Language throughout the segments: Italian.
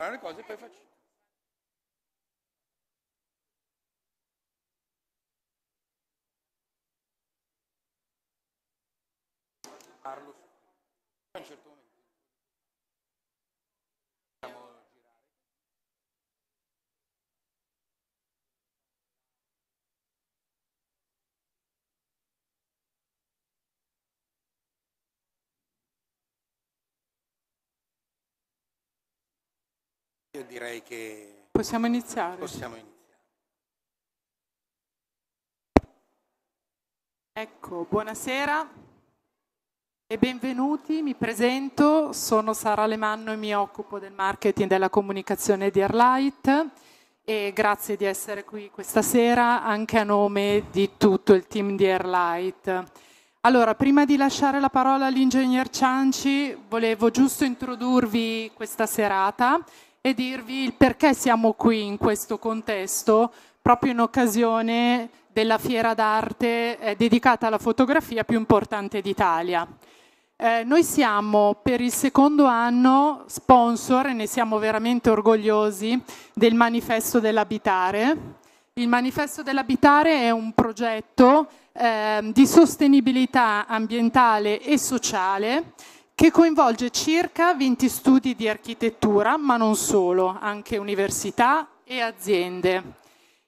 erano le cose poi faccio. Carlo, a un certo punto. io direi che possiamo iniziare. Possiamo iniziare. Ecco, buonasera e benvenuti, mi presento, sono Sara Lemanno e mi occupo del marketing della comunicazione di Airlight e grazie di essere qui questa sera anche a nome di tutto il team di Airlight. Allora, prima di lasciare la parola all'ingegner Cianci, volevo giusto introdurvi questa serata e dirvi il perché siamo qui in questo contesto, proprio in occasione della fiera d'arte eh, dedicata alla fotografia più importante d'Italia. Eh, noi siamo per il secondo anno sponsor, e ne siamo veramente orgogliosi, del Manifesto dell'Abitare. Il Manifesto dell'Abitare è un progetto eh, di sostenibilità ambientale e sociale che coinvolge circa 20 studi di architettura, ma non solo, anche università e aziende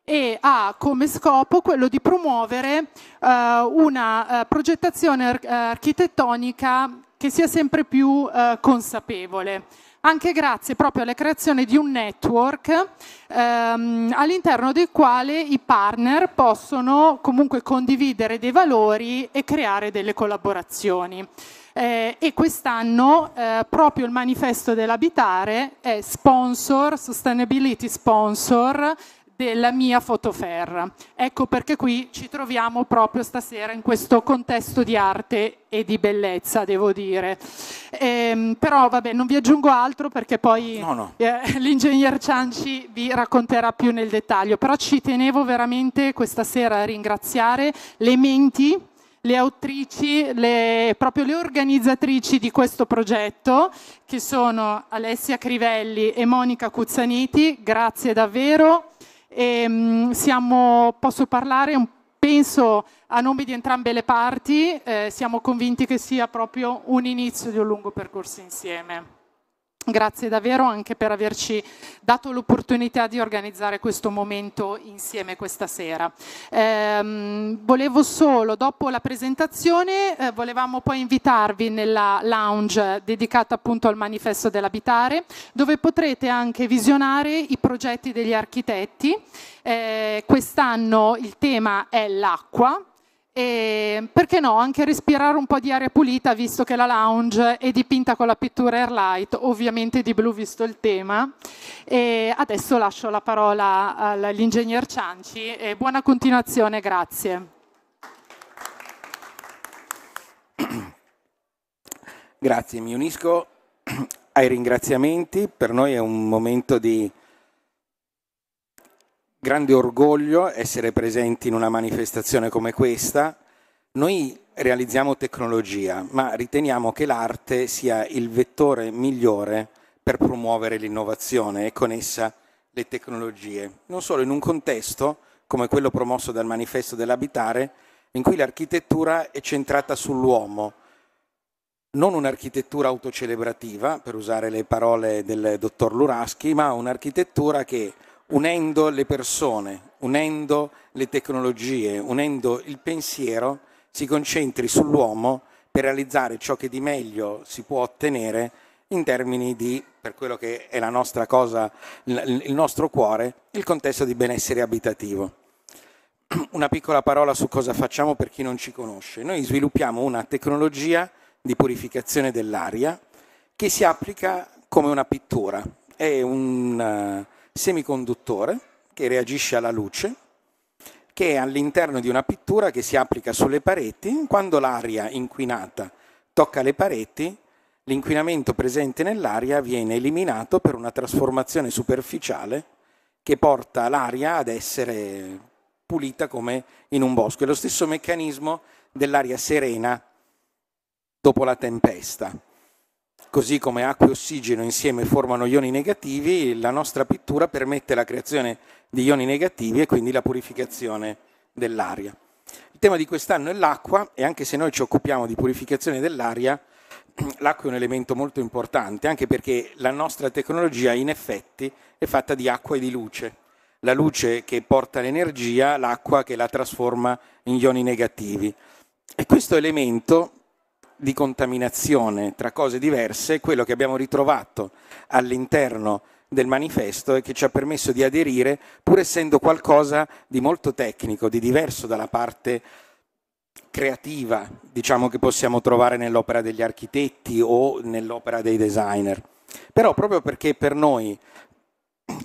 e ha come scopo quello di promuovere uh, una uh, progettazione ar eh, architettonica che sia sempre più uh, consapevole anche grazie proprio alla creazione di un network ehm, all'interno del quale i partner possono comunque condividere dei valori e creare delle collaborazioni eh, e quest'anno eh, proprio il manifesto dell'abitare è sponsor, sustainability sponsor della mia fotoferra. Ecco perché qui ci troviamo proprio stasera in questo contesto di arte e di bellezza, devo dire. Ehm, però vabbè, non vi aggiungo altro perché poi no, no. eh, l'ingegner Cianci vi racconterà più nel dettaglio, però ci tenevo veramente questa sera a ringraziare le menti le autrici, le, proprio le organizzatrici di questo progetto, che sono Alessia Crivelli e Monica Cuzzaniti. Grazie davvero. E, mm, siamo, posso parlare penso a nome di entrambe le parti, eh, siamo convinti che sia proprio un inizio di un lungo percorso insieme. Grazie davvero anche per averci dato l'opportunità di organizzare questo momento insieme questa sera. Ehm, volevo solo, dopo la presentazione, eh, volevamo poi invitarvi nella lounge dedicata appunto al manifesto dell'abitare, dove potrete anche visionare i progetti degli architetti. Eh, Quest'anno il tema è l'acqua, e perché no, anche respirare un po' di aria pulita, visto che la lounge è dipinta con la pittura Airlight, ovviamente di blu visto il tema. E adesso lascio la parola all'ingegner Cianci e buona continuazione, grazie. Grazie, mi unisco ai ringraziamenti, per noi è un momento di grande orgoglio essere presenti in una manifestazione come questa. Noi realizziamo tecnologia, ma riteniamo che l'arte sia il vettore migliore per promuovere l'innovazione e con essa le tecnologie, non solo in un contesto come quello promosso dal manifesto dell'abitare, in cui l'architettura è centrata sull'uomo, non un'architettura autocelebrativa, per usare le parole del dottor Luraschi, ma un'architettura che unendo le persone, unendo le tecnologie, unendo il pensiero, si concentri sull'uomo per realizzare ciò che di meglio si può ottenere in termini di, per quello che è la nostra cosa, il nostro cuore, il contesto di benessere abitativo. Una piccola parola su cosa facciamo per chi non ci conosce. Noi sviluppiamo una tecnologia di purificazione dell'aria che si applica come una pittura. È un, semiconduttore che reagisce alla luce, che è all'interno di una pittura che si applica sulle pareti. Quando l'aria inquinata tocca le pareti, l'inquinamento presente nell'aria viene eliminato per una trasformazione superficiale che porta l'aria ad essere pulita come in un bosco. È lo stesso meccanismo dell'aria serena dopo la tempesta così come acqua e ossigeno insieme formano ioni negativi, la nostra pittura permette la creazione di ioni negativi e quindi la purificazione dell'aria. Il tema di quest'anno è l'acqua e anche se noi ci occupiamo di purificazione dell'aria, l'acqua è un elemento molto importante, anche perché la nostra tecnologia in effetti è fatta di acqua e di luce. La luce che porta l'energia, l'acqua che la trasforma in ioni negativi. E questo elemento di contaminazione tra cose diverse, quello che abbiamo ritrovato all'interno del manifesto e che ci ha permesso di aderire, pur essendo qualcosa di molto tecnico, di diverso dalla parte creativa, diciamo che possiamo trovare nell'opera degli architetti o nell'opera dei designer. Però proprio perché per noi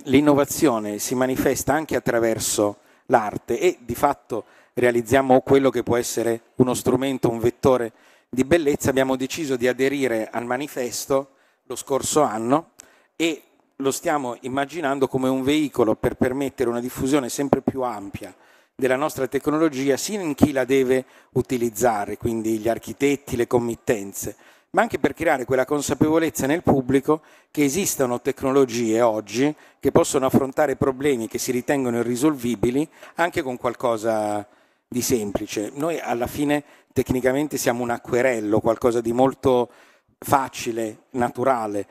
l'innovazione si manifesta anche attraverso l'arte e di fatto realizziamo quello che può essere uno strumento, un vettore di bellezza abbiamo deciso di aderire al manifesto lo scorso anno e lo stiamo immaginando come un veicolo per permettere una diffusione sempre più ampia della nostra tecnologia sia in chi la deve utilizzare, quindi gli architetti, le committenze, ma anche per creare quella consapevolezza nel pubblico che esistono tecnologie oggi che possono affrontare problemi che si ritengono irrisolvibili anche con qualcosa di semplice. Noi alla fine tecnicamente siamo un acquerello, qualcosa di molto facile, naturale,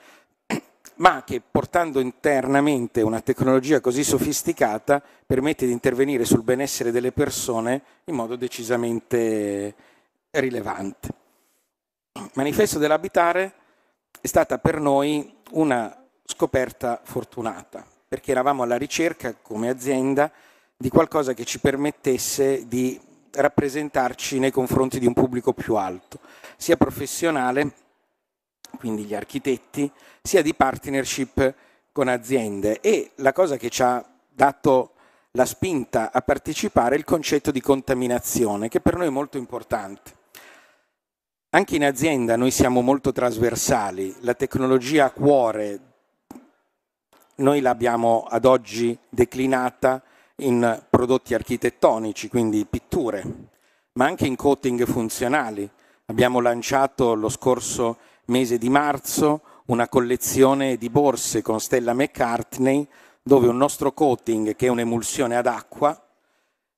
ma che portando internamente una tecnologia così sofisticata permette di intervenire sul benessere delle persone in modo decisamente rilevante. Il manifesto dell'abitare è stata per noi una scoperta fortunata, perché eravamo alla ricerca come azienda di qualcosa che ci permettesse di rappresentarci nei confronti di un pubblico più alto, sia professionale, quindi gli architetti, sia di partnership con aziende. E la cosa che ci ha dato la spinta a partecipare è il concetto di contaminazione, che per noi è molto importante. Anche in azienda noi siamo molto trasversali, la tecnologia a cuore noi l'abbiamo ad oggi declinata in prodotti architettonici, quindi pitture, ma anche in coating funzionali. Abbiamo lanciato lo scorso mese di marzo una collezione di borse con Stella McCartney dove un nostro coating, che è un'emulsione ad acqua,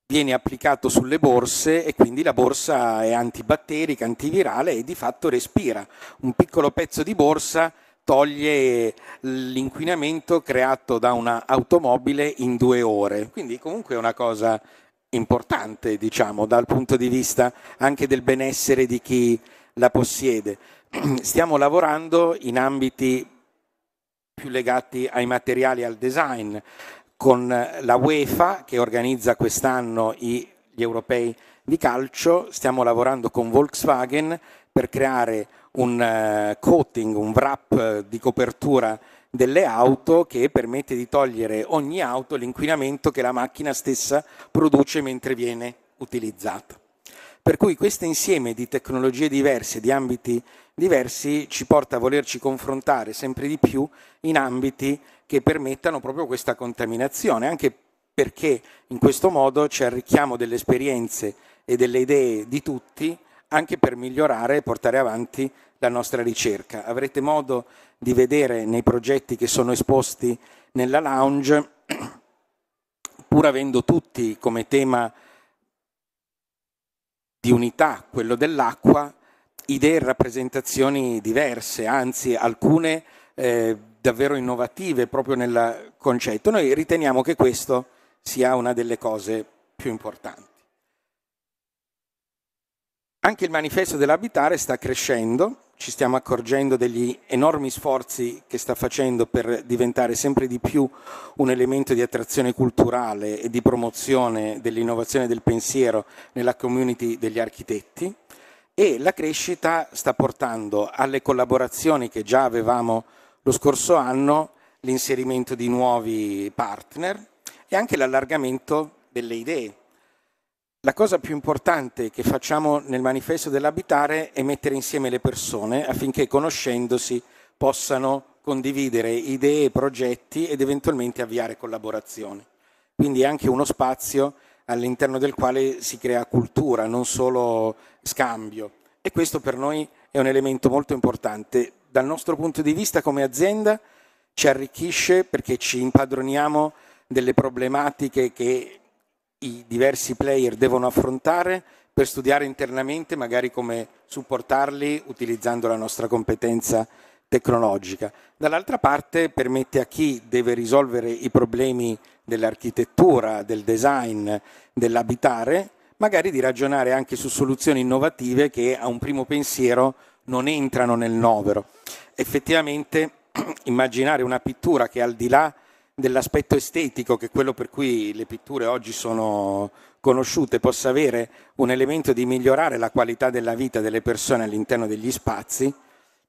viene applicato sulle borse e quindi la borsa è antibatterica, antivirale e di fatto respira. Un piccolo pezzo di borsa toglie l'inquinamento creato da un'automobile in due ore. Quindi comunque è una cosa importante, diciamo, dal punto di vista anche del benessere di chi la possiede. Stiamo lavorando in ambiti più legati ai materiali e al design, con la UEFA che organizza quest'anno gli europei di calcio, stiamo lavorando con Volkswagen per creare un eh, coating, un wrap eh, di copertura delle auto che permette di togliere ogni auto l'inquinamento che la macchina stessa produce mentre viene utilizzata. Per cui questo insieme di tecnologie diverse, di ambiti diversi, ci porta a volerci confrontare sempre di più in ambiti che permettano proprio questa contaminazione, anche perché in questo modo ci arricchiamo delle esperienze e delle idee di tutti anche per migliorare e portare avanti la nostra ricerca. Avrete modo di vedere nei progetti che sono esposti nella lounge, pur avendo tutti come tema di unità quello dell'acqua, idee e rappresentazioni diverse, anzi alcune eh, davvero innovative proprio nel concetto. Noi riteniamo che questo sia una delle cose più importanti. Anche il manifesto dell'abitare sta crescendo, ci stiamo accorgendo degli enormi sforzi che sta facendo per diventare sempre di più un elemento di attrazione culturale e di promozione dell'innovazione del pensiero nella community degli architetti e la crescita sta portando alle collaborazioni che già avevamo lo scorso anno l'inserimento di nuovi partner e anche l'allargamento delle idee la cosa più importante che facciamo nel manifesto dell'abitare è mettere insieme le persone affinché conoscendosi possano condividere idee, progetti ed eventualmente avviare collaborazioni. Quindi è anche uno spazio all'interno del quale si crea cultura, non solo scambio. E questo per noi è un elemento molto importante. Dal nostro punto di vista come azienda ci arricchisce perché ci impadroniamo delle problematiche che i diversi player devono affrontare per studiare internamente magari come supportarli utilizzando la nostra competenza tecnologica. Dall'altra parte permette a chi deve risolvere i problemi dell'architettura, del design, dell'abitare, magari di ragionare anche su soluzioni innovative che a un primo pensiero non entrano nel novero. Effettivamente immaginare una pittura che al di là dell'aspetto estetico, che è quello per cui le pitture oggi sono conosciute, possa avere un elemento di migliorare la qualità della vita delle persone all'interno degli spazi,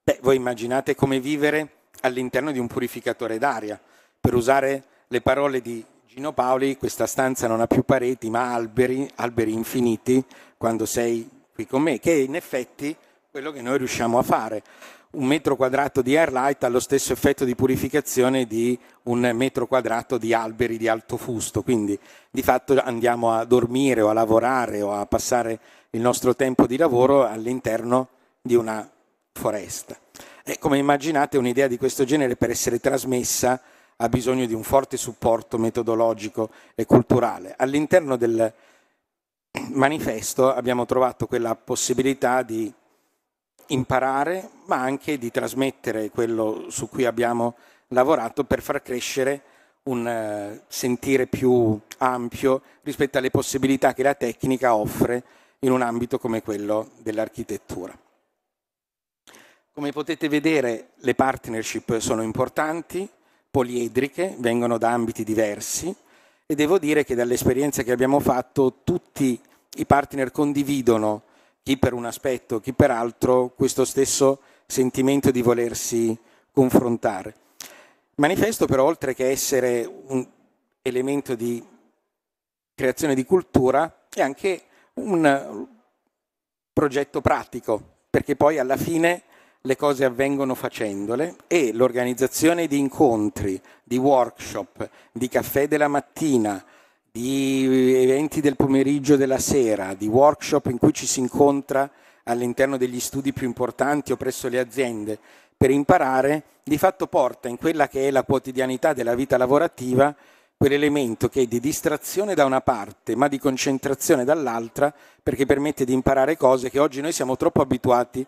beh, voi immaginate come vivere all'interno di un purificatore d'aria. Per usare le parole di Gino Paoli, questa stanza non ha più pareti, ma alberi, alberi infiniti, quando sei qui con me, che è in effetti quello che noi riusciamo a fare un metro quadrato di airlight ha lo stesso effetto di purificazione di un metro quadrato di alberi di alto fusto, quindi di fatto andiamo a dormire o a lavorare o a passare il nostro tempo di lavoro all'interno di una foresta. E come immaginate un'idea di questo genere per essere trasmessa ha bisogno di un forte supporto metodologico e culturale. All'interno del manifesto abbiamo trovato quella possibilità di imparare, ma anche di trasmettere quello su cui abbiamo lavorato per far crescere un eh, sentire più ampio rispetto alle possibilità che la tecnica offre in un ambito come quello dell'architettura. Come potete vedere le partnership sono importanti, poliedriche, vengono da ambiti diversi e devo dire che dall'esperienza che abbiamo fatto tutti i partner condividono chi per un aspetto, chi per altro, questo stesso sentimento di volersi confrontare. Il manifesto però, oltre che essere un elemento di creazione di cultura, è anche un progetto pratico, perché poi alla fine le cose avvengono facendole e l'organizzazione di incontri, di workshop, di caffè della mattina, di eventi del pomeriggio e della sera, di workshop in cui ci si incontra all'interno degli studi più importanti o presso le aziende per imparare, di fatto porta in quella che è la quotidianità della vita lavorativa quell'elemento che è di distrazione da una parte ma di concentrazione dall'altra perché permette di imparare cose che oggi noi siamo troppo abituati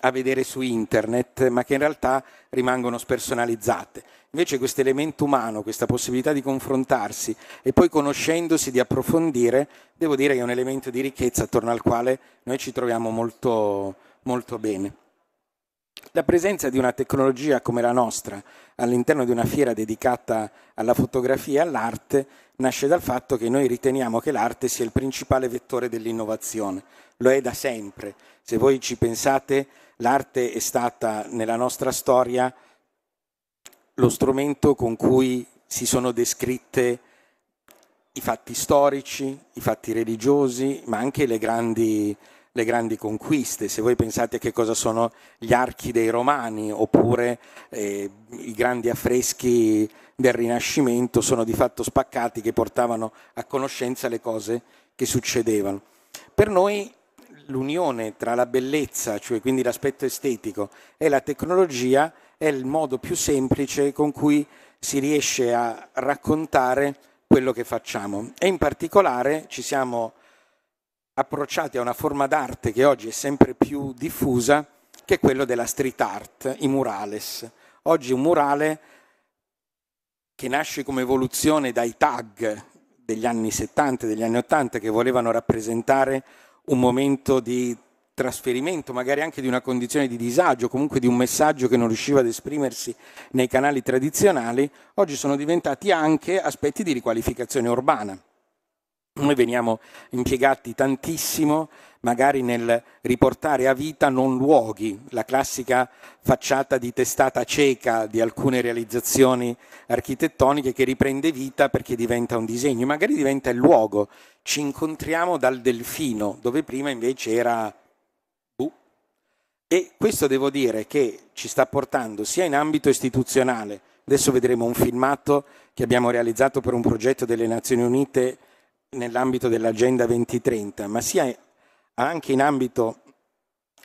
a vedere su internet, ma che in realtà rimangono spersonalizzate. Invece questo elemento umano, questa possibilità di confrontarsi e poi conoscendosi di approfondire, devo dire che è un elemento di ricchezza attorno al quale noi ci troviamo molto, molto bene. La presenza di una tecnologia come la nostra all'interno di una fiera dedicata alla fotografia e all'arte nasce dal fatto che noi riteniamo che l'arte sia il principale vettore dell'innovazione. Lo è da sempre. Se voi ci pensate, l'arte è stata nella nostra storia lo strumento con cui si sono descritte i fatti storici, i fatti religiosi, ma anche le grandi le grandi conquiste, se voi pensate che cosa sono gli archi dei romani oppure eh, i grandi affreschi del Rinascimento sono di fatto spaccati che portavano a conoscenza le cose che succedevano. Per noi l'unione tra la bellezza, cioè quindi l'aspetto estetico, e la tecnologia è il modo più semplice con cui si riesce a raccontare quello che facciamo e in particolare ci siamo approcciati a una forma d'arte che oggi è sempre più diffusa, che è quello della street art, i murales. Oggi un murale che nasce come evoluzione dai tag degli anni 70 degli anni 80 che volevano rappresentare un momento di trasferimento, magari anche di una condizione di disagio, comunque di un messaggio che non riusciva ad esprimersi nei canali tradizionali, oggi sono diventati anche aspetti di riqualificazione urbana. Noi veniamo impiegati tantissimo magari nel riportare a vita non luoghi, la classica facciata di testata cieca di alcune realizzazioni architettoniche che riprende vita perché diventa un disegno, magari diventa il luogo. Ci incontriamo dal delfino, dove prima invece era bu. Boh. E questo devo dire che ci sta portando sia in ambito istituzionale, adesso vedremo un filmato che abbiamo realizzato per un progetto delle Nazioni Unite nell'ambito dell'Agenda 2030, ma sia anche in ambito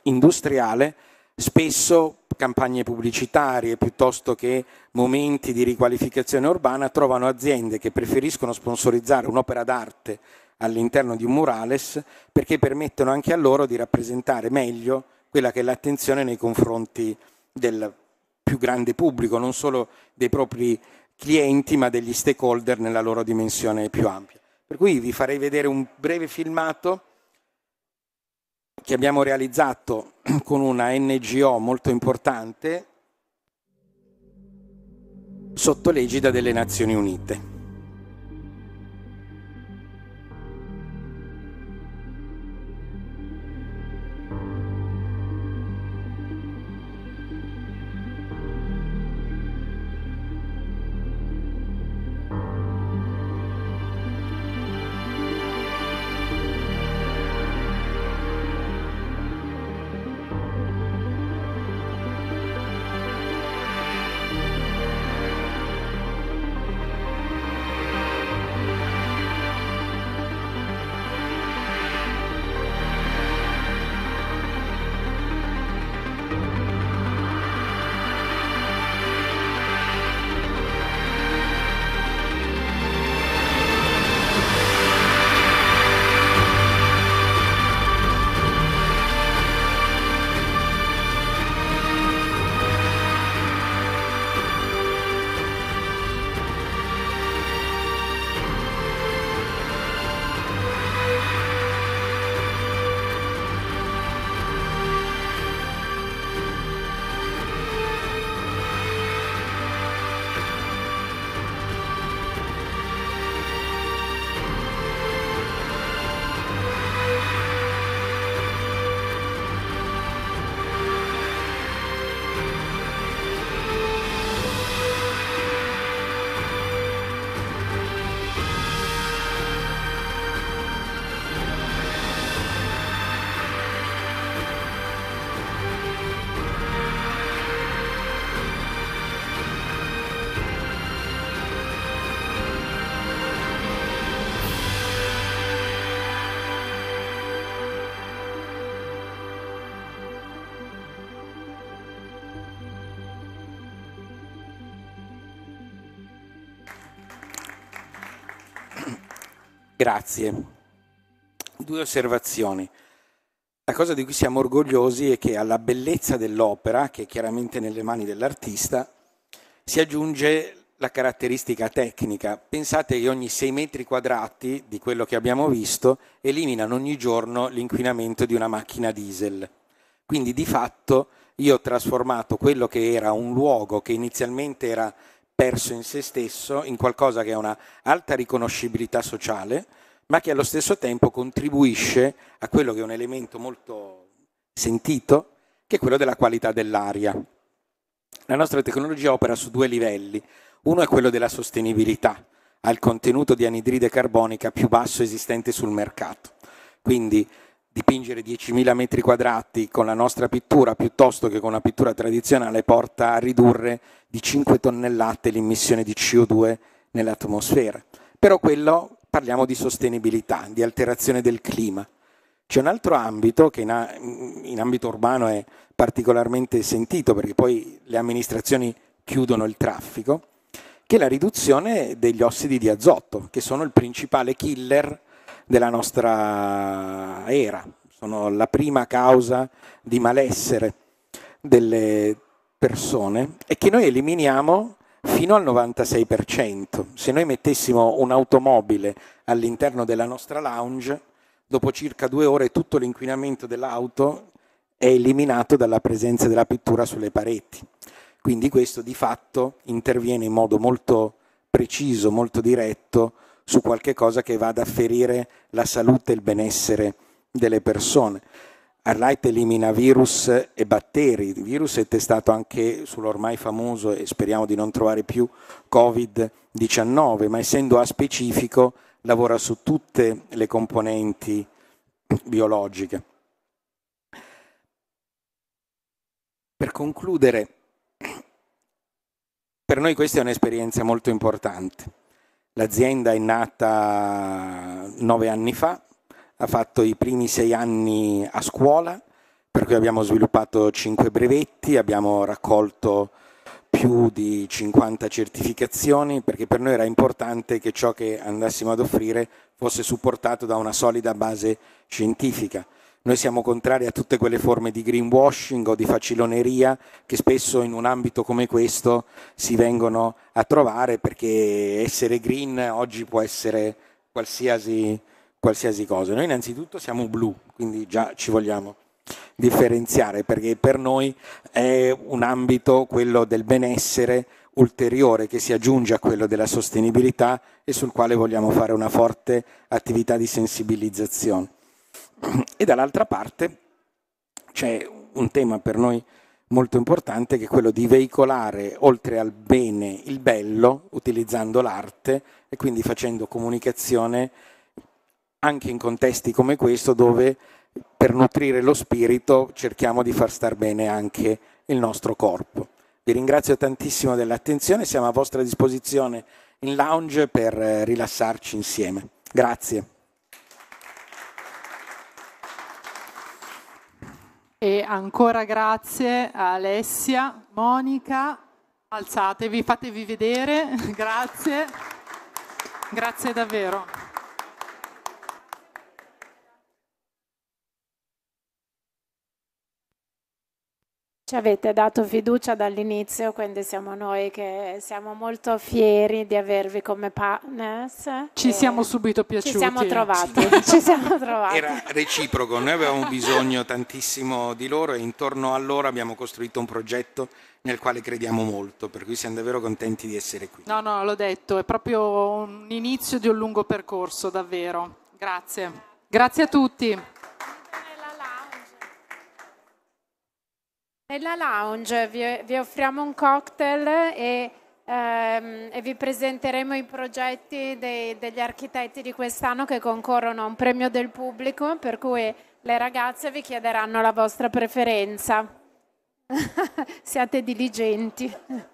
industriale, spesso campagne pubblicitarie piuttosto che momenti di riqualificazione urbana trovano aziende che preferiscono sponsorizzare un'opera d'arte all'interno di un murales perché permettono anche a loro di rappresentare meglio quella che è l'attenzione nei confronti del più grande pubblico, non solo dei propri clienti ma degli stakeholder nella loro dimensione più ampia. Per cui vi farei vedere un breve filmato che abbiamo realizzato con una NGO molto importante sotto l'egida delle Nazioni Unite. Grazie. Due osservazioni. La cosa di cui siamo orgogliosi è che alla bellezza dell'opera, che è chiaramente nelle mani dell'artista, si aggiunge la caratteristica tecnica. Pensate che ogni 6 metri quadrati di quello che abbiamo visto eliminano ogni giorno l'inquinamento di una macchina diesel. Quindi di fatto io ho trasformato quello che era un luogo che inizialmente era perso in se stesso, in qualcosa che ha una alta riconoscibilità sociale, ma che allo stesso tempo contribuisce a quello che è un elemento molto sentito, che è quello della qualità dell'aria. La nostra tecnologia opera su due livelli. Uno è quello della sostenibilità, ha il contenuto di anidride carbonica più basso esistente sul mercato. Quindi dipingere 10.000 metri quadrati con la nostra pittura piuttosto che con una pittura tradizionale porta a ridurre di 5 tonnellate l'immissione di CO2 nell'atmosfera. Però quello parliamo di sostenibilità, di alterazione del clima. C'è un altro ambito che in, in ambito urbano è particolarmente sentito perché poi le amministrazioni chiudono il traffico, che è la riduzione degli ossidi di azoto, che sono il principale killer della nostra era, sono la prima causa di malessere delle persone e che noi eliminiamo fino al 96%. Se noi mettessimo un'automobile all'interno della nostra lounge, dopo circa due ore tutto l'inquinamento dell'auto è eliminato dalla presenza della pittura sulle pareti. Quindi questo di fatto interviene in modo molto preciso, molto diretto su qualche cosa che vada a ferire la salute e il benessere delle persone. Arlight elimina virus e batteri, il virus è testato anche sull'ormai famoso e speriamo di non trovare più Covid-19, ma essendo aspecifico lavora su tutte le componenti biologiche. Per concludere, per noi questa è un'esperienza molto importante L'azienda è nata nove anni fa, ha fatto i primi sei anni a scuola, per cui abbiamo sviluppato cinque brevetti, abbiamo raccolto più di 50 certificazioni perché per noi era importante che ciò che andassimo ad offrire fosse supportato da una solida base scientifica. Noi siamo contrari a tutte quelle forme di greenwashing o di faciloneria che spesso in un ambito come questo si vengono a trovare perché essere green oggi può essere qualsiasi, qualsiasi cosa. Noi innanzitutto siamo blu, quindi già ci vogliamo differenziare perché per noi è un ambito quello del benessere ulteriore che si aggiunge a quello della sostenibilità e sul quale vogliamo fare una forte attività di sensibilizzazione. e dall'altra parte c'è un tema per noi molto importante che è quello di veicolare oltre al bene il bello utilizzando l'arte e quindi facendo comunicazione anche in contesti come questo dove per nutrire lo spirito cerchiamo di far star bene anche il nostro corpo. Vi ringrazio tantissimo dell'attenzione, siamo a vostra disposizione in lounge per eh, rilassarci insieme. Grazie. E ancora grazie a Alessia, Monica, alzatevi, fatevi vedere, grazie, grazie davvero. Ci avete dato fiducia dall'inizio, quindi siamo noi che siamo molto fieri di avervi come partners. Ci siamo subito piaciuti. Ci siamo trovati. ci siamo trovati. Era reciproco, noi avevamo bisogno tantissimo di loro e intorno a loro abbiamo costruito un progetto nel quale crediamo molto, per cui siamo davvero contenti di essere qui. No, no, l'ho detto, è proprio un inizio di un lungo percorso, davvero. Grazie. Grazie a tutti. Nella lounge vi, vi offriamo un cocktail e, ehm, e, vi presenteremo i progetti dei, degli architetti di quest'anno che concorrono a un premio del pubblico, per cui le ragazze vi chiederanno la vostra preferenza. Siate diligenti.